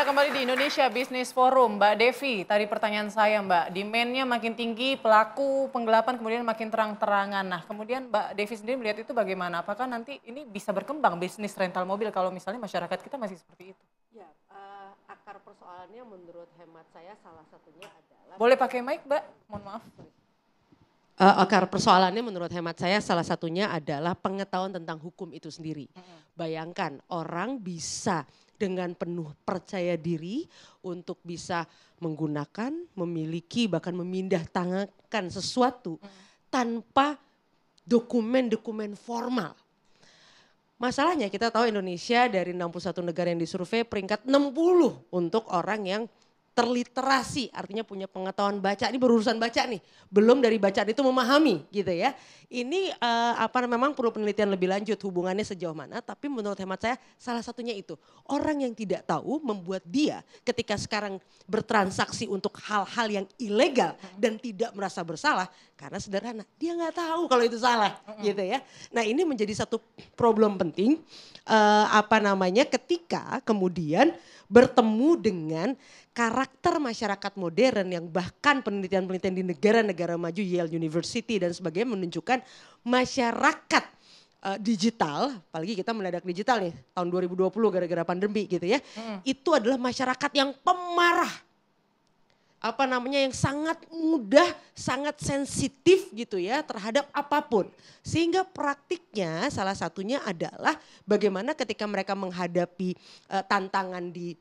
Anda kembali di Indonesia Business Forum. Mbak Devi, tadi pertanyaan saya Mbak, demand-nya makin tinggi, pelaku penggelapan kemudian makin terang-terangan. Nah kemudian Mbak Devi sendiri melihat itu bagaimana? Apakah nanti ini bisa berkembang bisnis rental mobil kalau misalnya masyarakat kita masih seperti itu? Ya, uh, akar persoalannya menurut hemat saya salah satunya adalah... Boleh pakai mic Mbak? Mohon maaf. Uh, akar persoalannya menurut hemat saya salah satunya adalah pengetahuan tentang hukum itu sendiri. Bayangkan orang bisa dengan penuh percaya diri untuk bisa menggunakan, memiliki, bahkan memindah tangankan sesuatu tanpa dokumen-dokumen formal. Masalahnya kita tahu Indonesia dari 61 negara yang disurvei peringkat 60 untuk orang yang terliterasi, artinya punya pengetahuan baca. Ini berurusan baca nih, belum dari bacaan itu memahami gitu ya. Ini uh, apa memang perlu penelitian lebih lanjut hubungannya sejauh mana, tapi menurut hemat saya salah satunya itu. Orang yang tidak tahu membuat dia ketika sekarang bertransaksi untuk hal-hal yang ilegal dan tidak merasa bersalah karena sederhana, dia nggak tahu kalau itu salah gitu ya. Nah, ini menjadi satu problem penting uh, apa namanya ketika kemudian bertemu dengan karakter masyarakat modern yang bahkan penelitian-penelitian di negara-negara maju Yale University dan sebagainya menunjukkan masyarakat uh, digital, apalagi kita mendadak digital nih tahun 2020 gara-gara pandemi gitu ya. Hmm. Itu adalah masyarakat yang pemarah apa namanya yang sangat mudah, sangat sensitif gitu ya terhadap apapun. Sehingga praktiknya salah satunya adalah bagaimana ketika mereka menghadapi uh, tantangan di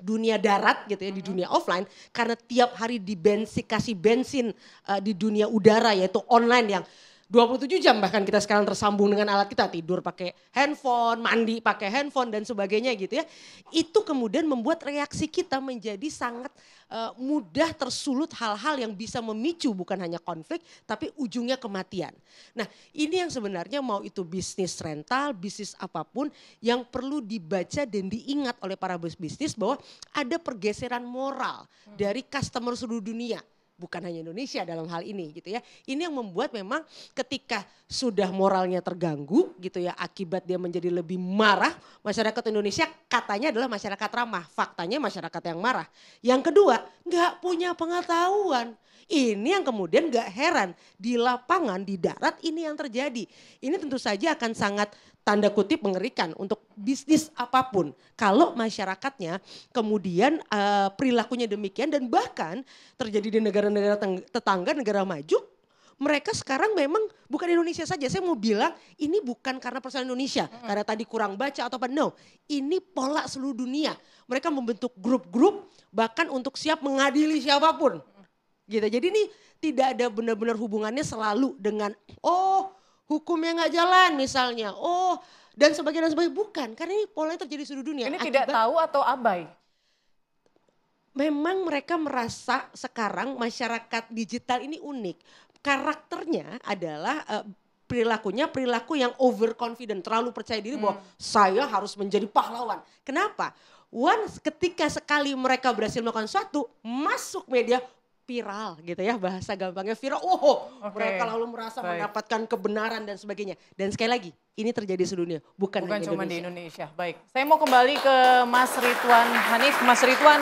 dunia darat gitu ya di dunia mm-hmm. offline karena tiap hari di bensin kasih bensin uh, di dunia udara yaitu online yang 27 jam bahkan kita sekarang tersambung dengan alat kita tidur pakai handphone, mandi pakai handphone dan sebagainya gitu ya. Itu kemudian membuat reaksi kita menjadi sangat Eh, mudah tersulut hal-hal yang bisa memicu bukan hanya konflik tapi ujungnya kematian. Nah, ini yang sebenarnya mau itu bisnis rental, bisnis apapun yang perlu dibaca dan diingat oleh para bisnis bahwa ada pergeseran moral hmm. dari customer seluruh dunia bukan hanya Indonesia dalam hal ini gitu ya. Ini yang membuat memang ketika sudah moralnya terganggu gitu ya akibat dia menjadi lebih marah, masyarakat Indonesia katanya adalah masyarakat ramah, faktanya masyarakat yang marah. Yang kedua, nggak punya pengetahuan. Ini yang kemudian gak heran di lapangan, di darat ini yang terjadi. Ini tentu saja akan sangat tanda kutip mengerikan untuk bisnis apapun kalau masyarakatnya kemudian uh, perilakunya demikian dan bahkan terjadi di negara-negara tetangga negara maju mereka sekarang memang bukan Indonesia saja. Saya mau bilang ini bukan karena persoalan Indonesia, hmm. karena tadi kurang baca atau apa. No, ini pola seluruh dunia. Mereka membentuk grup-grup bahkan untuk siap mengadili siapapun. Gitu. Jadi ini tidak ada benar-benar hubungannya selalu dengan oh Hukum yang nggak jalan misalnya. Oh dan sebagainya dan sebagainya bukan karena ini polanya terjadi seluruh dunia. Ini Akibat, tidak tahu atau abai. Memang mereka merasa sekarang masyarakat digital ini unik. Karakternya adalah uh, perilakunya perilaku yang overconfident, terlalu percaya diri hmm. bahwa saya harus menjadi pahlawan. Kenapa? Once ketika sekali mereka berhasil melakukan suatu, masuk media, viral gitu ya bahasa gampangnya viral. Oh, okay. mereka lalu merasa Baik. mendapatkan kebenaran dan sebagainya. Dan sekali lagi, ini terjadi sedunia, bukan, bukan hanya cuma di Indonesia. Baik, saya mau kembali ke Mas Ridwan Hanif. Mas Ridwan,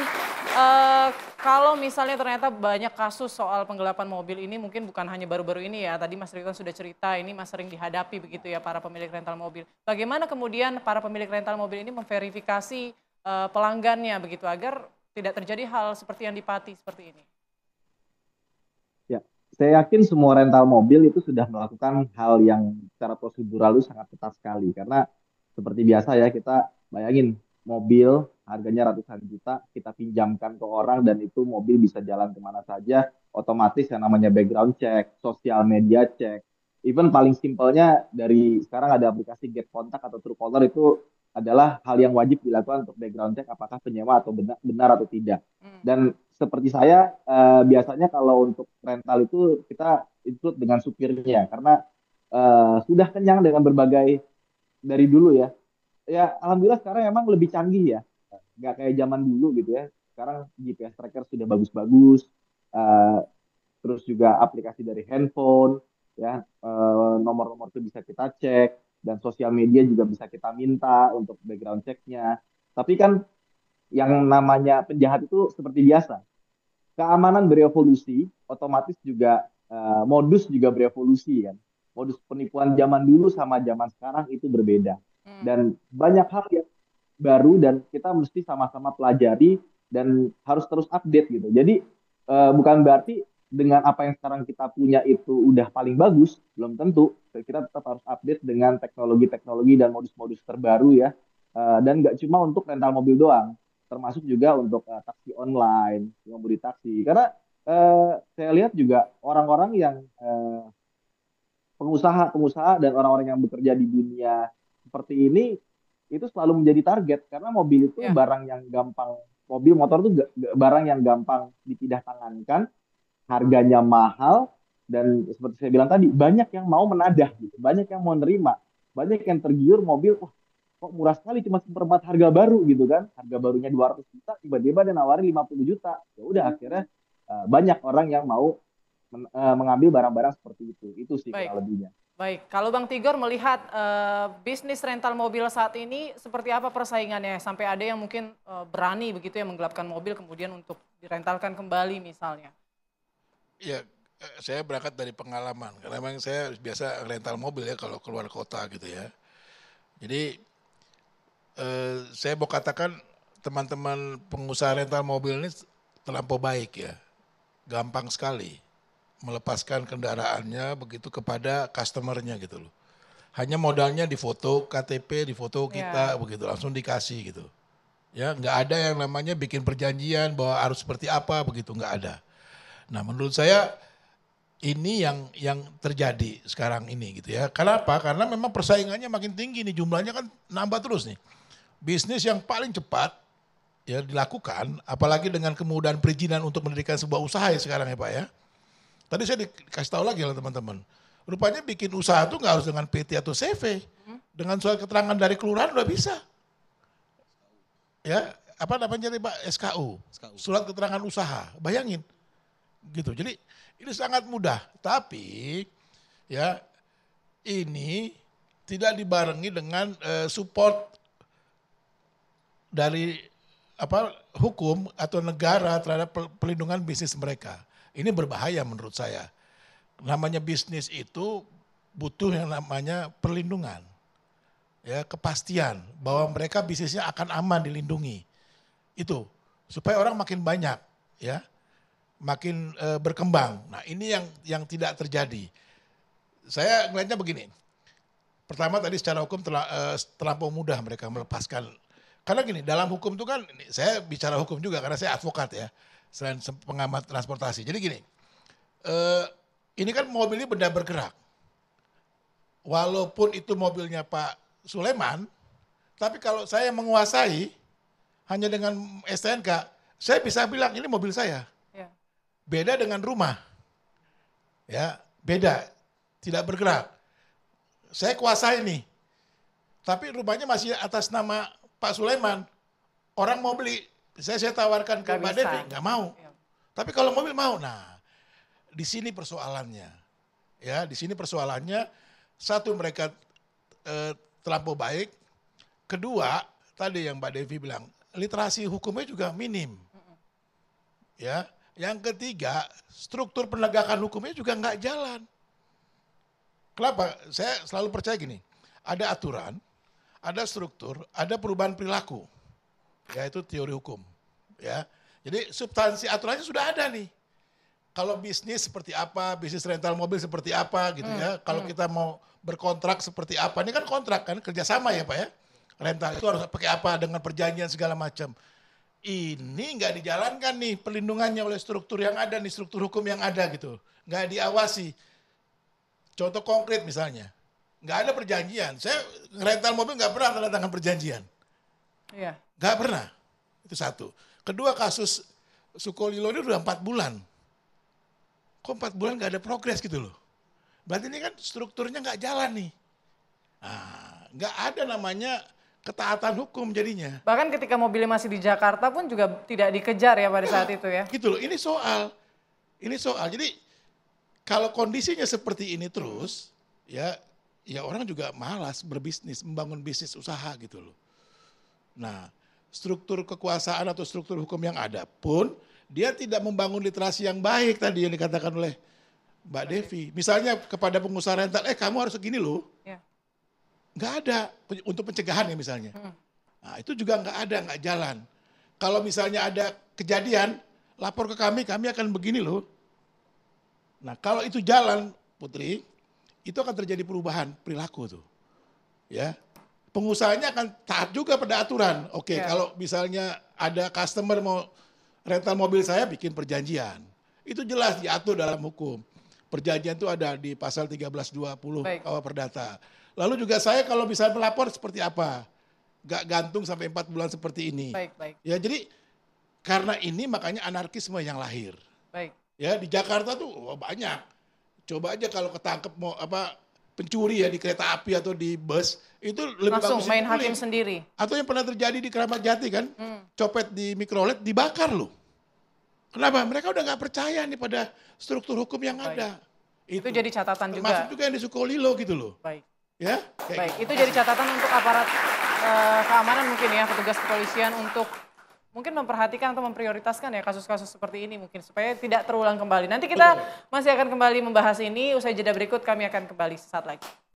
uh, kalau misalnya ternyata banyak kasus soal penggelapan mobil ini, mungkin bukan hanya baru-baru ini ya. Tadi Mas Ridwan sudah cerita, ini mas sering dihadapi begitu ya para pemilik rental mobil. Bagaimana kemudian para pemilik rental mobil ini memverifikasi uh, pelanggannya begitu agar tidak terjadi hal seperti yang dipati seperti ini? saya yakin semua rental mobil itu sudah melakukan hal yang secara prosedural itu sangat ketat sekali karena seperti biasa ya kita bayangin mobil harganya ratusan juta kita pinjamkan ke orang dan itu mobil bisa jalan kemana saja otomatis yang namanya background check, sosial media check, even paling simpelnya dari sekarang ada aplikasi Get Kontak atau true caller itu adalah hal yang wajib dilakukan untuk background check apakah penyewa atau benar, benar atau tidak. Hmm. Dan seperti saya uh, biasanya kalau untuk rental itu kita include dengan supirnya karena uh, sudah kenyang dengan berbagai dari dulu ya. Ya alhamdulillah sekarang emang lebih canggih ya. Nggak kayak zaman dulu gitu ya. Sekarang GPS tracker sudah bagus-bagus. Uh, terus juga aplikasi dari handphone ya nomor nomor-nomor itu bisa kita cek dan sosial media juga bisa kita minta untuk background checknya. Tapi kan yang namanya penjahat itu seperti biasa keamanan berevolusi, otomatis juga uh, modus juga berevolusi kan. Modus penipuan zaman dulu sama zaman sekarang itu berbeda. Hmm. Dan banyak hal yang baru dan kita mesti sama-sama pelajari dan harus terus update gitu. Jadi uh, bukan berarti dengan apa yang sekarang kita punya itu udah paling bagus, belum tentu. Kita tetap harus update dengan teknologi-teknologi dan modus-modus terbaru ya. Uh, dan nggak cuma untuk rental mobil doang termasuk juga untuk uh, taksi online yang beli taksi karena uh, saya lihat juga orang-orang yang eh, pengusaha pengusaha dan orang-orang yang bekerja di dunia seperti ini itu selalu menjadi target karena mobil itu yeah. barang yang gampang mobil motor itu barang yang gampang dipindah tangankan harganya mahal dan seperti saya bilang tadi banyak yang mau menadah gitu banyak yang mau nerima banyak yang tergiur mobil wah kok murah sekali cuma seperempat harga baru gitu kan harga barunya 200 juta tiba-tiba ada nawarin 50 juta ya udah hmm. akhirnya uh, banyak orang yang mau men, uh, mengambil barang-barang seperti itu itu sih Baik. lebihnya Baik, kalau Bang Tigor melihat uh, bisnis rental mobil saat ini seperti apa persaingannya sampai ada yang mungkin uh, berani begitu ya menggelapkan mobil kemudian untuk direntalkan kembali misalnya? ya saya berangkat dari pengalaman karena memang saya biasa rental mobil ya kalau keluar kota gitu ya. Jadi eh, saya mau katakan teman-teman pengusaha rental mobil ini terlampau baik ya. Gampang sekali melepaskan kendaraannya begitu kepada customernya gitu loh. Hanya modalnya di foto KTP, di foto ya. kita yeah. begitu langsung dikasih gitu. Ya, nggak ada yang namanya bikin perjanjian bahwa harus seperti apa begitu nggak ada. Nah, menurut saya ini yang yang terjadi sekarang ini gitu ya. Kenapa? Karena memang persaingannya makin tinggi nih jumlahnya kan nambah terus nih bisnis yang paling cepat ya dilakukan, apalagi dengan kemudahan perizinan untuk mendirikan sebuah usaha ya sekarang ya Pak ya. Tadi saya dikasih tahu lagi lah teman-teman. Rupanya bikin usaha itu nggak harus dengan PT atau CV. Dengan surat keterangan dari kelurahan udah bisa. Ya, apa namanya Pak? SKU, SKU. Surat keterangan usaha. Bayangin. Gitu. Jadi ini sangat mudah, tapi ya ini tidak dibarengi dengan uh, support dari apa hukum atau negara terhadap pelindungan bisnis mereka. Ini berbahaya menurut saya. Namanya bisnis itu butuh yang namanya perlindungan. Ya, kepastian bahwa mereka bisnisnya akan aman dilindungi. Itu supaya orang makin banyak, ya. Makin e, berkembang. Nah, ini yang yang tidak terjadi. Saya melihatnya begini. Pertama tadi secara hukum eh, terlampau mudah mereka melepaskan karena gini, dalam hukum itu kan, saya bicara hukum juga karena saya advokat ya, selain pengamat transportasi. Jadi gini, eh, ini kan mobil ini benda bergerak. Walaupun itu mobilnya Pak Suleman, tapi kalau saya menguasai hanya dengan STNK, saya bisa bilang ini mobil saya. Ya. Beda dengan rumah. Ya, beda. Tidak bergerak. Saya kuasai nih. Tapi rumahnya masih atas nama Pak Sulaiman, orang mau beli, saya saya tawarkan ke Mbak Devi, nggak mau. Ya. Tapi kalau mobil mau, nah di sini persoalannya, ya di sini persoalannya satu mereka eh, terlampau baik, kedua tadi yang Mbak Devi bilang literasi hukumnya juga minim, ya. Yang ketiga struktur penegakan hukumnya juga nggak jalan. Kenapa? Saya selalu percaya gini, ada aturan, ada struktur, ada perubahan perilaku. Yaitu teori hukum. Ya. Jadi substansi aturannya sudah ada nih. Kalau bisnis seperti apa, bisnis rental mobil seperti apa gitu ya. hmm. ya. Kalau hmm. kita mau berkontrak seperti apa, ini kan kontrak kan kerjasama ya Pak ya. Rental itu harus pakai apa dengan perjanjian segala macam. Ini nggak dijalankan nih perlindungannya oleh struktur yang ada nih, struktur hukum yang ada gitu. Nggak diawasi. Contoh konkret misalnya, nggak ada perjanjian. Saya rental mobil nggak pernah tanda tangan perjanjian. Iya. Nggak pernah. Itu satu. Kedua kasus Sukolilo ini udah empat bulan. Kok empat bulan nggak ada progres gitu loh. Berarti ini kan strukturnya nggak jalan nih. Nah, nggak ada namanya ketaatan hukum jadinya. Bahkan ketika mobilnya masih di Jakarta pun juga tidak dikejar ya pada nah, saat itu ya. Gitu loh, ini soal. Ini soal. Jadi kalau kondisinya seperti ini terus, ya ya orang juga malas berbisnis, membangun bisnis usaha gitu loh. Nah, struktur kekuasaan atau struktur hukum yang ada pun dia tidak membangun literasi yang baik tadi yang dikatakan oleh Mbak Oke. Devi. Misalnya kepada pengusaha rental, eh kamu harus begini loh. Ya. Nggak ada untuk pencegahan ya misalnya. Hmm. Nah, itu juga nggak ada, nggak jalan. Kalau misalnya ada kejadian, lapor ke kami, kami akan begini loh. Nah kalau itu jalan, Putri, itu akan terjadi perubahan perilaku tuh. Ya. Pengusahanya akan taat juga pada aturan. Oke, okay, ya. kalau misalnya ada customer mau rental mobil saya bikin perjanjian. Itu jelas diatur dalam hukum. Perjanjian itu ada di pasal 1320 KUH Perdata. Lalu juga saya kalau bisa melapor seperti apa? Gak gantung sampai empat bulan seperti ini. Baik, baik. Ya jadi karena ini makanya anarkisme yang lahir. Baik. Ya di Jakarta tuh oh, banyak Coba aja kalau ketangkep mau apa pencuri ya di kereta api atau di bus itu lebih Langsung main hakim sendiri. Atau yang pernah terjadi di Keramat Jati kan, hmm. copet di mikrolet dibakar loh. Kenapa? Mereka udah nggak percaya nih pada struktur hukum yang Baik. ada. Itu, itu jadi catatan juga. Termasuk juga yang di Sukolilo gitu loh. Baik. Ya. Baik. Itu jadi catatan untuk aparat uh, keamanan mungkin ya petugas kepolisian untuk mungkin memperhatikan atau memprioritaskan ya kasus-kasus seperti ini mungkin supaya tidak terulang kembali. Nanti kita masih akan kembali membahas ini usai jeda berikut kami akan kembali sesaat lagi.